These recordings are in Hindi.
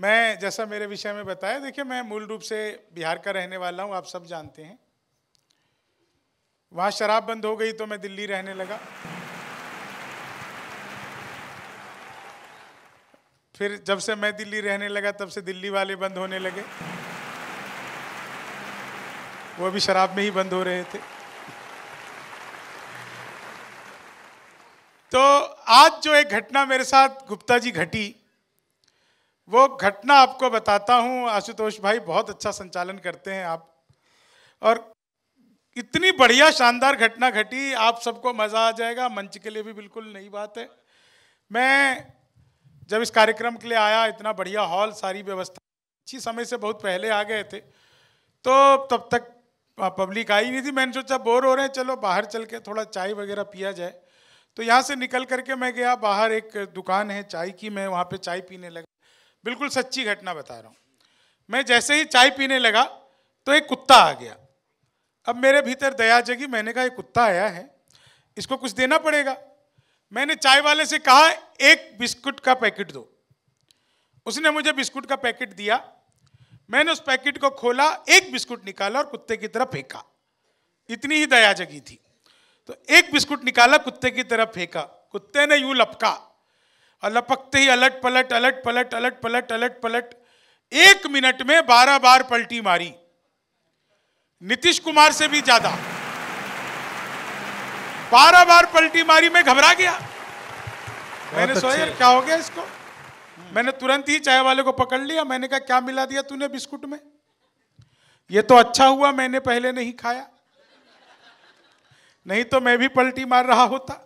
मैं जैसा मेरे विषय में बताया देखिए मैं मूल रूप से बिहार का रहने वाला हूँ आप सब जानते हैं वहाँ शराब बंद हो गई तो मैं दिल्ली रहने लगा फिर जब से मैं दिल्ली रहने लगा तब से दिल्ली वाले बंद होने लगे वो भी शराब में ही बंद हो रहे थे तो आज जो एक घटना मेरे साथ गुप्ता जी घटी वो घटना आपको बताता हूँ आशुतोष भाई बहुत अच्छा संचालन करते हैं आप और इतनी बढ़िया शानदार घटना घटी आप सबको मज़ा आ जाएगा मंच के लिए भी बिल्कुल नई बात है मैं जब इस कार्यक्रम के लिए आया इतना बढ़िया हॉल सारी व्यवस्था अच्छी समय से बहुत पहले आ गए थे तो तब तक पब्लिक आई नहीं थी मैंने सोचा बोर हो रहे हैं चलो बाहर चल के थोड़ा चाय वगैरह पिया जाए तो यहाँ से निकल करके मैं गया बाहर एक दुकान है चाय की मैं वहाँ पर चाय पीने लगा बिल्कुल सच्ची घटना बता रहा हूँ मैं जैसे ही चाय पीने लगा तो एक कुत्ता आ गया अब मेरे भीतर दया जगी मैंने कहा एक कुत्ता आया है इसको कुछ देना पड़ेगा मैंने चाय वाले से कहा एक बिस्कुट का पैकेट दो उसने मुझे बिस्कुट का पैकेट दिया मैंने उस पैकेट को खोला एक बिस्कुट निकाला और कुत्ते की तरफ फेंका इतनी ही दया जगी थी तो एक बिस्कुट निकाला कुत्ते की तरफ फेंका कुत्ते ने यूं लपका लपकते ही अलट पलट अलट पलट अलट पलट अलट पलट एक मिनट में बारह बार पलटी मारी नीतीश कुमार से भी ज्यादा बारह बार पलटी मारी मैं घबरा गया मैंने सोचा यार क्या हो गया इसको मैंने तुरंत ही चाय वाले को पकड़ लिया मैंने कहा क्या मिला दिया तूने बिस्कुट में ये तो अच्छा हुआ मैंने पहले नहीं खाया नहीं तो मैं भी पलटी मार रहा होता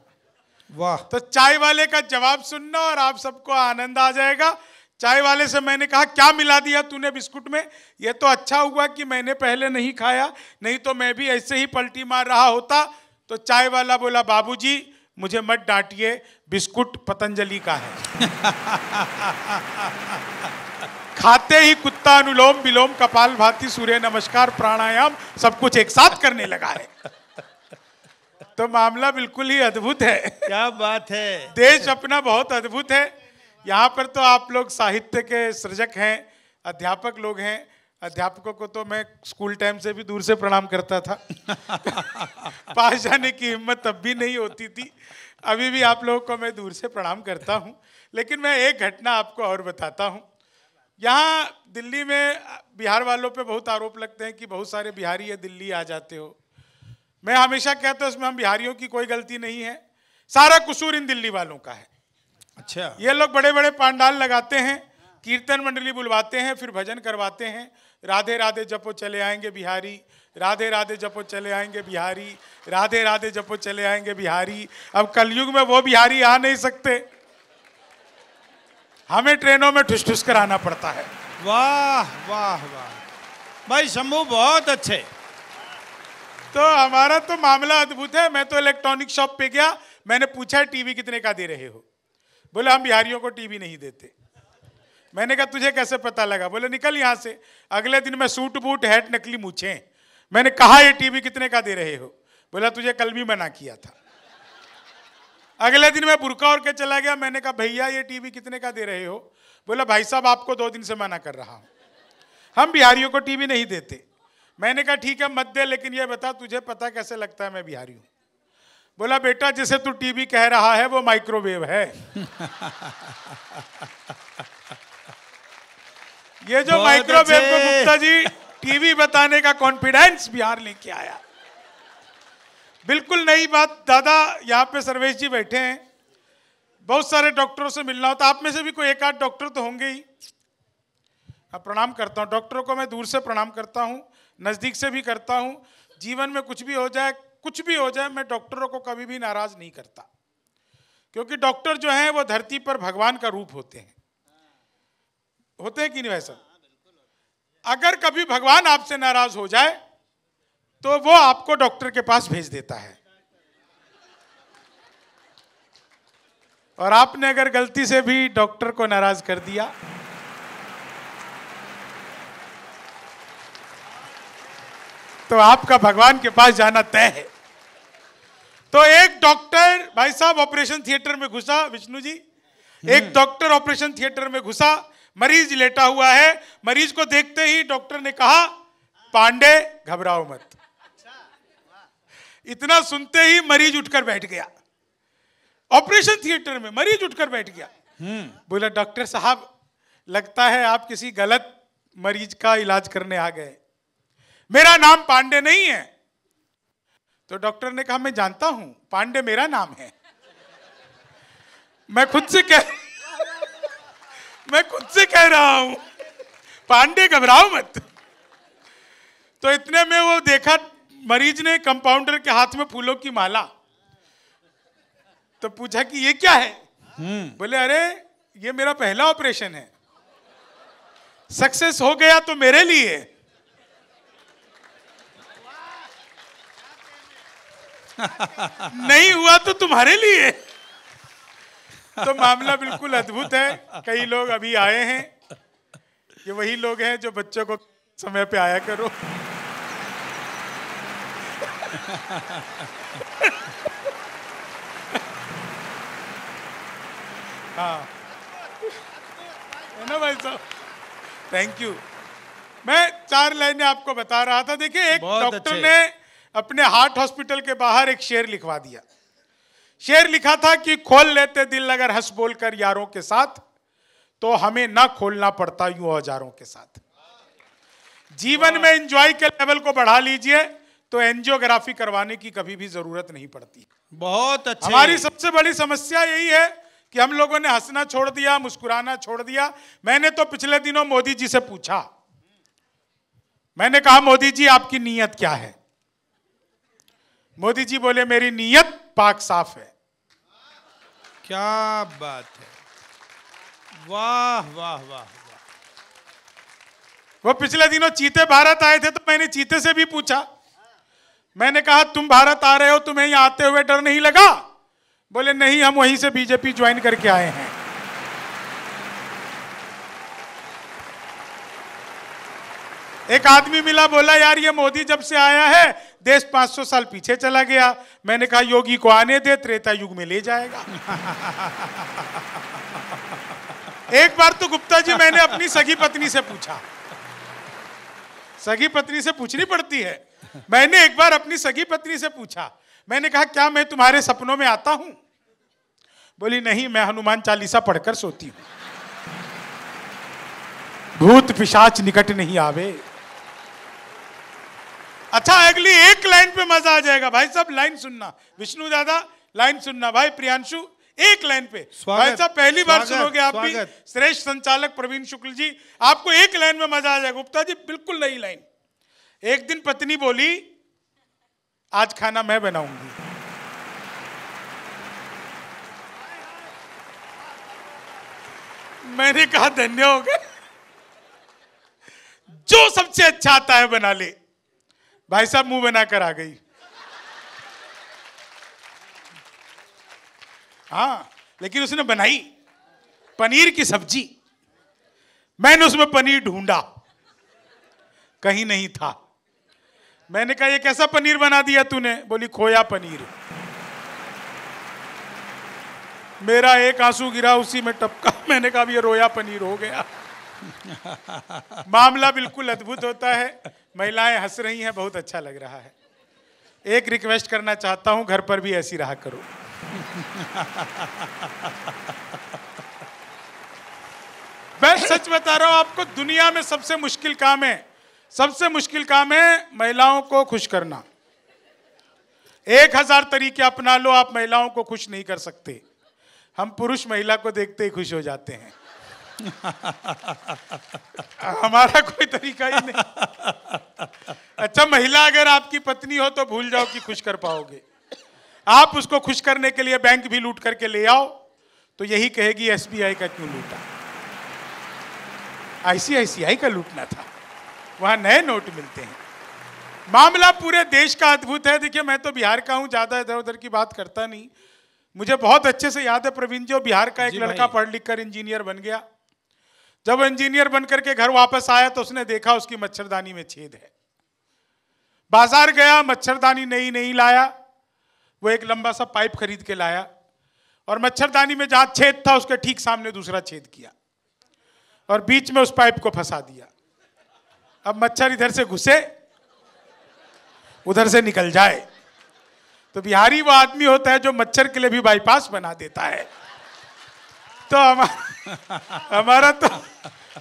वाह तो चाय वाले का जवाब सुनना और आप सबको आनंद आ जाएगा चाय वाले से मैंने कहा क्या मिला दिया तूने बिस्कुट में ये तो अच्छा हुआ कि मैंने पहले नहीं खाया नहीं तो मैं भी ऐसे ही पलटी मार रहा होता तो चाय वाला बोला बाबूजी मुझे मत डांटिए बिस्कुट पतंजलि का है खाते ही कुत्ता अनुलोम विलोम कपाल भाती सूर्य नमस्कार प्राणायाम सब कुछ एक साथ करने लगा है तो मामला बिल्कुल ही अद्भुत है क्या बात है देश अपना बहुत अद्भुत है यहाँ पर तो आप लोग साहित्य के सृजक हैं अध्यापक लोग हैं अध्यापकों को तो मैं स्कूल टाइम से भी दूर से प्रणाम करता था पास जाने की हिम्मत तब भी नहीं होती थी अभी भी आप लोगों को मैं दूर से प्रणाम करता हूँ लेकिन मैं एक घटना आपको और बताता हूँ यहाँ दिल्ली में बिहार वालों पे बहुत आरोप लगते हैं कि बहुत सारे बिहारी या दिल्ली आ जाते हो मैं हमेशा कहता हूं इसमें हम बिहारियों की कोई गलती नहीं है सारा कसूर इन दिल्ली वालों का है अच्छा ये लोग बड़े बड़े पांडाल लगाते हैं कीर्तन मंडली बुलवाते हैं फिर भजन करवाते हैं राधे राधे जपो चले आएंगे बिहारी राधे राधे जपो चले आएंगे बिहारी राधे राधे जपो चले आएंगे बिहारी अब कलयुग में वो बिहारी आ नहीं सकते हमें ट्रेनों में ठुस ठुस कर आना पड़ता है वाह वाह वाह भाई शंभू बहुत अच्छे तो हमारा तो मामला अद्भुत है मैं तो इलेक्ट्रॉनिक शॉप पे गया मैंने पूछा टीवी कितने का दे रहे हो बोले हम बिहारियों को टीवी नहीं देते मैंने कहा तुझे कैसे पता लगा बोले निकल यहाँ से अगले दिन मैं सूट बूट हैट नकली मूछे मैंने कहा ये टीवी कितने का दे रहे हो बोला तुझे कल भी मना किया था अगले दिन मैं बुरका और के चला गया मैंने कहा भैया ये टीवी कितने का दे रहे हो बोला भाई साहब आपको दो दिन से मना कर रहा हूँ हम बिहारियों को टीवी नहीं देते मैंने कहा ठीक है मत दे लेकिन ये बता तुझे पता कैसे लगता है मैं बिहारी हूँ बोला बेटा जिसे तू टीवी कह रहा है वो माइक्रोवेव है ये जो माइक्रोवेव को गुप्ता जी टीवी बताने का कॉन्फिडेंस बिहार लेके आया बिल्कुल नई बात दादा यहाँ पे सर्वेश जी बैठे हैं बहुत सारे डॉक्टरों से मिलना होता तो आप में से भी कोई एक आध डॉक्टर तो होंगे ही प्रणाम करता हूँ डॉक्टरों को मैं दूर से प्रणाम करता हूँ नज़दीक से भी करता हूँ जीवन में कुछ भी हो जाए कुछ भी हो जाए मैं डॉक्टरों को कभी भी नाराज़ नहीं करता क्योंकि डॉक्टर जो हैं वो धरती पर भगवान का रूप होते हैं होते हैं कि नहीं वैसा अगर कभी भगवान आपसे नाराज हो जाए तो वो आपको डॉक्टर के पास भेज देता है और आपने अगर गलती से भी डॉक्टर को नाराज कर दिया तो आपका भगवान के पास जाना तय है तो एक डॉक्टर भाई साहब ऑपरेशन थिएटर में घुसा विष्णु जी एक हम्म। डॉक्टर ऑपरेशन थिएटर में घुसा मरीज लेटा हुआ है मरीज को देखते ही डॉक्टर ने कहा पांडे घबराओ मत इतना सुनते ही मरीज उठकर बैठ गया ऑपरेशन थिएटर में मरीज उठकर बैठ गया हम्म। बोला डॉक्टर साहब लगता है आप किसी गलत मरीज का इलाज करने आ गए मेरा नाम पांडे नहीं है तो डॉक्टर ने कहा मैं जानता हूं पांडे मेरा नाम है मैं खुद से कह मैं खुद से कह रहा हूं पांडे घबराओ मत तो इतने में वो देखा मरीज ने कंपाउंडर के हाथ में फूलों की माला तो पूछा कि ये क्या है हम्म। बोले अरे ये मेरा पहला ऑपरेशन है सक्सेस हो गया तो मेरे लिए नहीं हुआ तो तुम्हारे लिए तो मामला बिल्कुल अद्भुत है कई लोग अभी आए हैं ये वही लोग हैं जो बच्चों को समय पे आया करो हाँ ना भाई साहब थैंक यू मैं चार लाइनें आपको बता रहा था देखिए एक डॉक्टर ने अपने हार्ट हॉस्पिटल के बाहर एक शेर लिखवा दिया शेर लिखा था कि खोल लेते दिल अगर हंस बोलकर यारों के साथ तो हमें ना खोलना पड़ता यूं हजारों के साथ जीवन में एंजॉय के लेवल को बढ़ा लीजिए तो एंजियोग्राफी करवाने की कभी भी जरूरत नहीं पड़ती बहुत अच्छा हमारी सबसे बड़ी समस्या यही है कि हम लोगों ने हंसना छोड़ दिया मुस्कुराना छोड़ दिया मैंने तो पिछले दिनों मोदी जी से पूछा मैंने कहा मोदी जी आपकी नीयत क्या है मोदी जी बोले मेरी नीयत पाक साफ है क्या बात है वाह वाह वाह वो पिछले दिनों चीते भारत आए थे तो मैंने चीते से भी पूछा मैंने कहा तुम भारत आ रहे हो तुम्हें यहां आते हुए डर नहीं लगा बोले नहीं हम वहीं से बीजेपी ज्वाइन करके आए हैं एक आदमी मिला बोला यार ये मोदी जब से आया है देश 500 साल पीछे चला गया मैंने कहा योगी को आने दे त्रेता युग में ले जाएगा एक बार तो गुप्ता जी मैंने अपनी सगी पत्नी से पूछा सगी पत्नी से पूछनी पड़ती है मैंने एक बार अपनी सगी पत्नी से पूछा मैंने कहा क्या मैं तुम्हारे सपनों में आता हूं बोली नहीं मैं हनुमान चालीसा पढ़कर सोती हूं भूत पिशाच निकट नहीं आवे अगली एक लाइन पे मजा आ जाएगा भाई साहब लाइन सुनना विष्णु दादा लाइन सुनना भाई प्रियांशु एक लाइन पे भाई साहब पहली बार सुनोगे आप भी श्रेष्ठ संचालक प्रवीण शुक्ल जी आपको एक लाइन में मजा आ जाएगा गुप्ता जी बिल्कुल नई लाइन एक दिन पत्नी बोली आज खाना मैं बनाऊंगी मैंने कहा धन्य हो गए जो सबसे अच्छा आता है बना ले भाई साहब मुंह बनाकर आ गई हाँ लेकिन उसने बनाई पनीर की सब्जी मैंने उसमें पनीर ढूंढा कहीं नहीं था मैंने कहा ये कैसा पनीर बना दिया तूने बोली खोया पनीर मेरा एक आंसू गिरा उसी में टपका मैंने कहा ये रोया पनीर हो गया मामला बिल्कुल अद्भुत होता है महिलाएं हंस रही हैं बहुत अच्छा लग रहा है एक रिक्वेस्ट करना चाहता हूं घर पर भी ऐसी रहा करो मैं सच बता रहा हूं आपको दुनिया में सबसे मुश्किल काम है सबसे मुश्किल काम है महिलाओं को खुश करना एक हजार तरीके अपना लो आप महिलाओं को खुश नहीं कर सकते हम पुरुष महिला को देखते ही खुश हो जाते हैं हमारा कोई तरीका ही नहीं अच्छा महिला अगर आपकी पत्नी हो तो भूल जाओ कि खुश कर पाओगे आप उसको खुश करने के लिए बैंक भी लूट करके ले आओ तो यही कहेगी एसबीआई का क्यों लूटा आईसीआईसीआई का लूटना था वहां नए नोट मिलते हैं मामला पूरे देश का अद्भुत है देखिए मैं तो बिहार का हूं ज्यादा इधर उधर की बात करता नहीं मुझे बहुत अच्छे से याद है प्रवीण जो बिहार का एक लड़का पढ़ लिख कर इंजीनियर बन गया जब इंजीनियर बनकर के घर वापस आया तो उसने देखा उसकी मच्छरदानी में छेद है बाजार गया मच्छरदानी नई नहीं लाया वो एक लंबा सा पाइप खरीद के लाया और मच्छरदानी में जहां छेद था उसके ठीक सामने दूसरा छेद किया और बीच में उस पाइप को फंसा दिया अब मच्छर इधर से घुसे उधर से निकल जाए तो बिहारी वो आदमी होता है जो मच्छर के लिए भी बाईपास बना देता है तो हमारा हमारा तो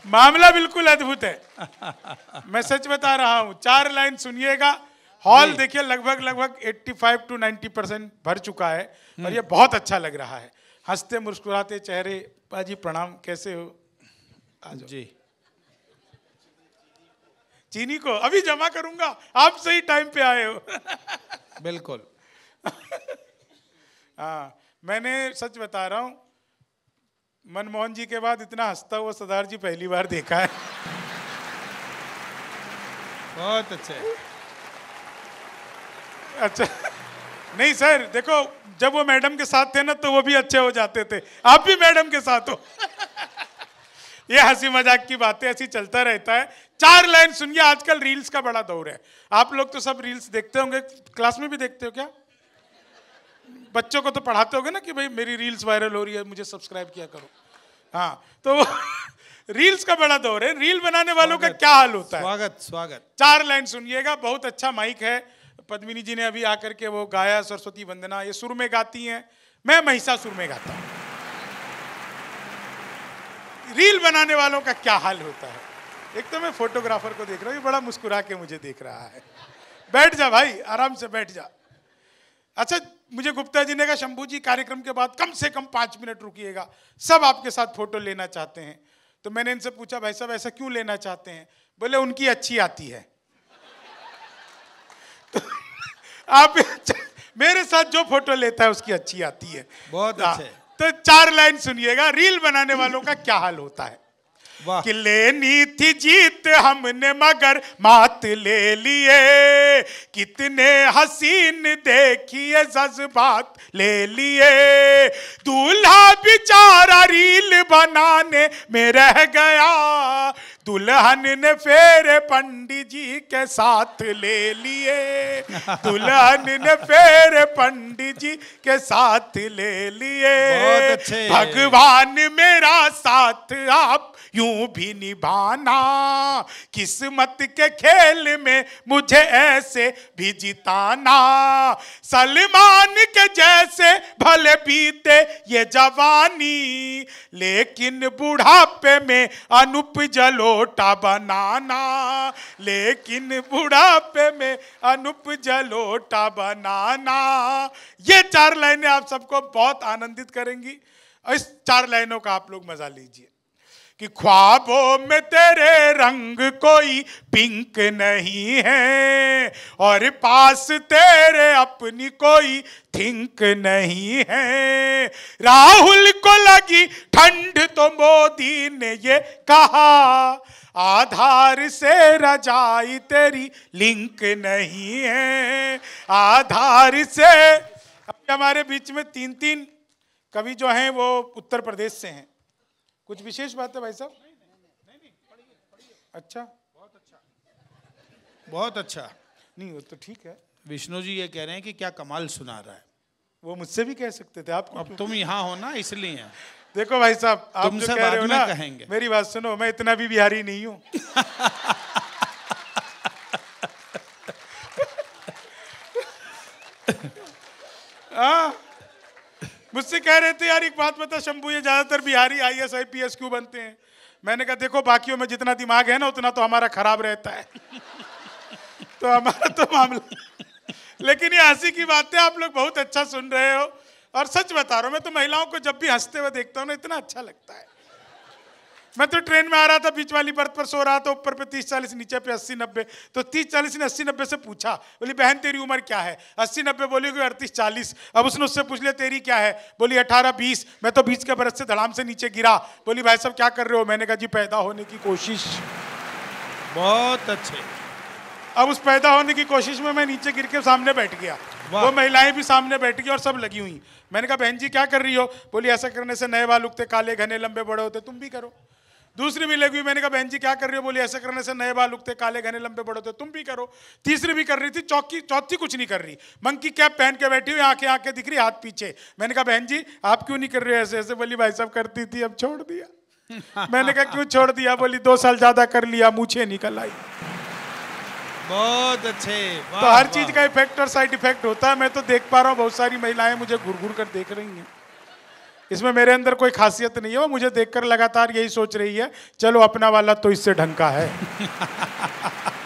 मामला बिल्कुल अद्भुत है मैं सच बता रहा हूँ चार लाइन सुनिएगा हॉल देखिए लगभग लगभग 85 टू 90 परसेंट भर चुका है और ये हम्म। बहुत अच्छा लग रहा है हंसते मुस्कुराते चेहरे पाजी प्रणाम कैसे हो आज जी चीनी को अभी जमा करूंगा आप सही टाइम पे आए हो बिल्कुल हाँ मैंने सच बता रहा हूँ मनमोहन जी के बाद इतना हंसता हुआ सरदार जी पहली बार देखा है बहुत अच्छे अच्छा नहीं सर देखो जब वो मैडम के साथ थे ना तो वो भी अच्छे हो जाते थे आप भी मैडम के साथ हो ये हंसी मजाक की बातें ऐसी चलता रहता है चार लाइन सुनिए आजकल रील्स का बड़ा दौर है आप लोग तो सब रील्स देखते होंगे क्लास में भी देखते हो क्या बच्चों को तो पढ़ाते होगे ना कि भाई मेरी रील्स वायरल हो रही है मुझे सब्सक्राइब किया करो हाँ तो रील्स का बड़ा दौर है रील बनाने वालों का क्या हाल होता स्वागत, है स्वागत स्वागत चार लाइन सुनिएगा बहुत अच्छा माइक है पद्मिनी जी ने अभी आकर के वो गाया सरस्वती वंदना ये सुर में गाती हैं मैं महिषा सुर में गाता हूँ रील बनाने वालों का क्या हाल होता है एक तो मैं फोटोग्राफर को देख रहा हूँ ये बड़ा मुस्कुरा के मुझे देख रहा है बैठ जा भाई आराम से बैठ जा अच्छा मुझे गुप्ता जी ने कहा शंभू जी कार्यक्रम के बाद कम से कम पाँच मिनट रुकिएगा सब आपके साथ फोटो लेना चाहते हैं तो मैंने इनसे पूछा भाई साहब ऐसा क्यों लेना चाहते हैं बोले उनकी अच्छी आती है तो आप मेरे साथ जो फोटो लेता है उसकी अच्छी आती है बहुत हाँ। अच्छे तो चार लाइन सुनिएगा रील बनाने वालों का क्या हाल होता है कि लेनी थी जीत हमने मगर मात ले लिए कितने हसीन देखिए जज्बात ले लिए दूल्हा बेचारा रील बनाने में रह गया दुल्हन ने फेरे पंडित जी के साथ ले लिए दुल्हन ने फेरे पंडित जी के साथ ले लिए भगवान मेरा साथ आप यूं भी निभाना किस्मत के खेल में मुझे ऐसे भी जिताना सलमान के जैसे भले बीते ये जवानी लेकिन बुढ़ापे में अनुप जलोटा बनाना लेकिन बुढ़ापे में अनुप जलोटा बनाना ये चार लाइनें आप सबको बहुत आनंदित करेंगी इस चार लाइनों का आप लोग मजा लीजिए कि ख्वाबों में तेरे रंग कोई पिंक नहीं है और पास तेरे अपनी कोई थिंक नहीं है राहुल को लगी ठंड तो मोदी ने ये कहा आधार से रजाई तेरी लिंक नहीं है आधार से हमारे बीच में तीन तीन कवि जो हैं वो उत्तर प्रदेश से हैं कुछ विशेष बात है भाई साहब अच्छा बहुत अच्छा बहुत अच्छा नहीं वो तो ठीक है विष्णु जी ये कह रहे हैं कि क्या कमाल सुना रहा है वो मुझसे भी कह सकते थे आप अब तुम यहाँ हो ना इसलिए देखो भाई साहब आप जो कह रहे हो ना कहेंगे मेरी बात सुनो मैं इतना भी बिहारी नहीं हूँ हाँ मुझसे कह रहे थे यार एक बात बता शंभू ये ज़्यादातर Bihari I S I P S क्यों बनते हैं मैंने कहा देखो बाकियों में जितना दिमाग है ना उतना तो हमारा खराब रहता है तो हमारा तो मामला लेकिन ये हंसी की बात है आप लोग बहुत अच्छा सुन रहे हो और सच बता रहा हूँ मैं तो महिलाओं को जब भी हंसते हुए देखता हूँ ना इतना अच्छा लगता है मैं तो ट्रेन में आ रहा था बीच वाली बर्थ पर सो रहा था ऊपर पे तीस चालीस नीचे पे अस्सी नब्बे तो तीस चालीस ने अस्सी नब्बे से पूछा बोली बहन तेरी उम्र क्या है अस्सी नब्बे बोली कोई अड़तीस चालीस अब उसने उससे पूछ लिया तेरी क्या है बोली अठारह बीस मैं तो बीच के बरस से धड़ाम से नीचे गिरा बोली भाई साहब क्या कर रहे हो मैंने कहा जी पैदा होने की कोशिश बहुत अच्छे अब उस पैदा होने की कोशिश में मैं नीचे गिर के सामने बैठ गया वो महिलाएं भी सामने बैठ गई और सब लगी हुई मैंने कहा बहन जी क्या कर रही हो बोली ऐसा करने से नए बाल उगते काले घने लंबे बड़े होते तुम भी करो दूसरी भी लगी हुई मैंने कहा बहन जी क्या कर रही हो बोली ऐसे करने से नए बाल उगते काले घने लंबे बड़े होते तुम भी करो तीसरी भी कर रही थी चौकी चौथी कुछ नहीं कर रही मंकी कैप पहन के बैठी हुई आंखें आंखें दिख रही हाथ पीछे मैंने कहा बहन जी आप क्यों नहीं कर रहे हो ऐसे ऐसे बोली भाई साहब करती थी अब छोड़ दिया मैंने कहा क्यों छोड़ दिया बोली दो साल ज्यादा कर लिया मुझे निकल आई बहुत अच्छे तो हर चीज का इफेक्ट और साइड इफेक्ट होता है मैं तो देख पा रहा हूँ बहुत सारी महिलाएं मुझे घूर घूर कर देख रही हैं इसमें मेरे अंदर कोई खासियत नहीं है वो मुझे देखकर लगातार यही सोच रही है चलो अपना वाला तो इससे ढंग का है